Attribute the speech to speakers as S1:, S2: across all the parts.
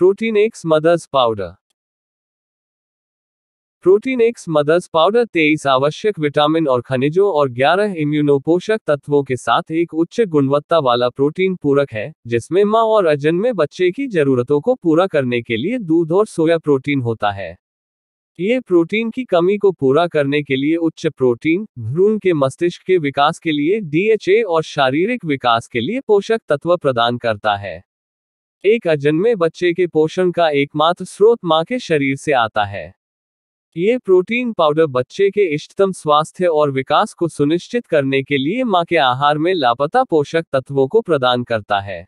S1: Protein X mother's powder protein X mother's powder तेईस आवश्यक vitamin और खनिजों और 11 इम्यूनोपोषक तत्वों के साथ एक उच्च गुणवत्ता वाला प्रोटीन पूरक है जिसमें माँ और अजन में बच्चे की जरूरतों को पूरा करने के लिए दूध और सोया प्रोटीन होता है ये प्रोटीन की कमी को पूरा करने के लिए उच्च प्रोटीन भ्रूण के मस्तिष्क के विकास के लिए डीएचए और शारीरिक विकास के लिए पोषक तत्व प्रदान करता है एक अजन्मे बच्चे के पोषण का एकमात्र स्रोत मां के शरीर से आता है ये प्रोटीन पाउडर बच्चे के इष्टतम स्वास्थ्य और विकास को सुनिश्चित करने के लिए मां के आहार में लापता पोषक तत्वों को प्रदान करता है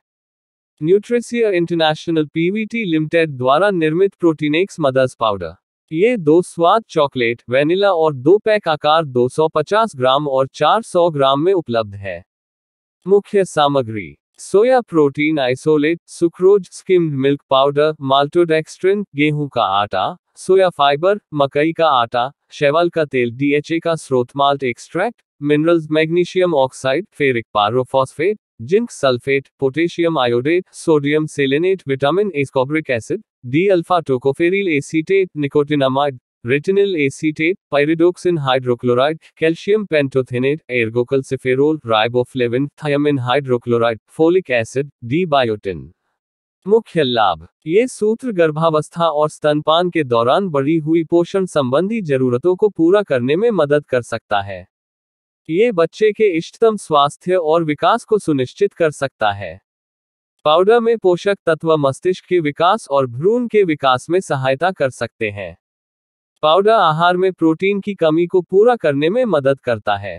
S1: न्यूट्रिसिया इंटरनेशनल पीवीटी लिमिटेड द्वारा निर्मित प्रोटीनेक्स मदर्स पाउडर ये दो स्वाद चॉकलेट वेनिला और दो पैक आकार 250 ग्राम और 400 ग्राम में उपलब्ध है मुख्य सामग्री soya protein isolate sucrose skimmed milk powder maltodextrin गेहूं का आटा सोया फाइबर मकई का आटा शैवाल का तेल डीएचए का स्रोत malt extract minerals magnesium oxide ferric pyrophosphate zinc sulphate potassium iodate sodium selenate vitamin ascorbic acid D alpha tocopheryl acetate nicotinamide retinyl acetate pyridoxine hydrochloride calcium pantothenate ergocalciferol riboflavin thiamine hydrochloride folic acid D biotin मुख्य लाभ ये सूत्र गर्भावस्था और स्तनपान के दौरान बढ़ी हुई पोषण संबंधी जरूरतों को पूरा करने में मदद कर सकता है ये बच्चे के इष्टतम स्वास्थ्य और विकास को सुनिश्चित कर सकता है पाउडर में पोषक तत्व मस्तिष्क के विकास और भ्रूण के विकास में सहायता कर सकते हैं पाउडर आहार में प्रोटीन की कमी को पूरा करने में मदद करता है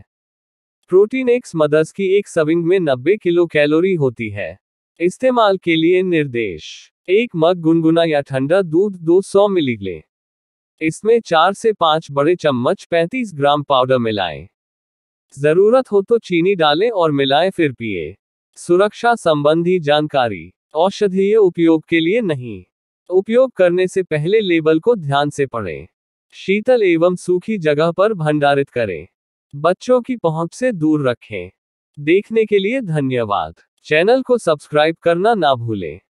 S1: प्रोटीन एक्स मदर्स की एक सविंग में 90 किलो कैलोरी होती है इस्तेमाल के लिए निर्देश एक मग गुनगुना या ठंडा दूध 200 मिली ले इसमें चार से पांच बड़े चम्मच 35 ग्राम पाउडर मिलाएं। जरूरत हो तो चीनी डालें और मिलाएं फिर पिए सुरक्षा संबंधी जानकारी औषधीय उपयोग के लिए नहीं उपयोग करने से पहले लेबल को ध्यान से पढ़ें शीतल एवं सूखी जगह पर भंडारित करें बच्चों की पहुंच से दूर रखें देखने के लिए धन्यवाद चैनल को सब्सक्राइब करना ना भूलें